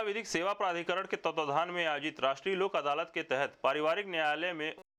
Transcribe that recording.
जिला विधिक सेवा प्राधिकरण के तत्वाधान में आयोजित राष्ट्रीय लोक अदालत के तहत पारिवारिक न्यायालय में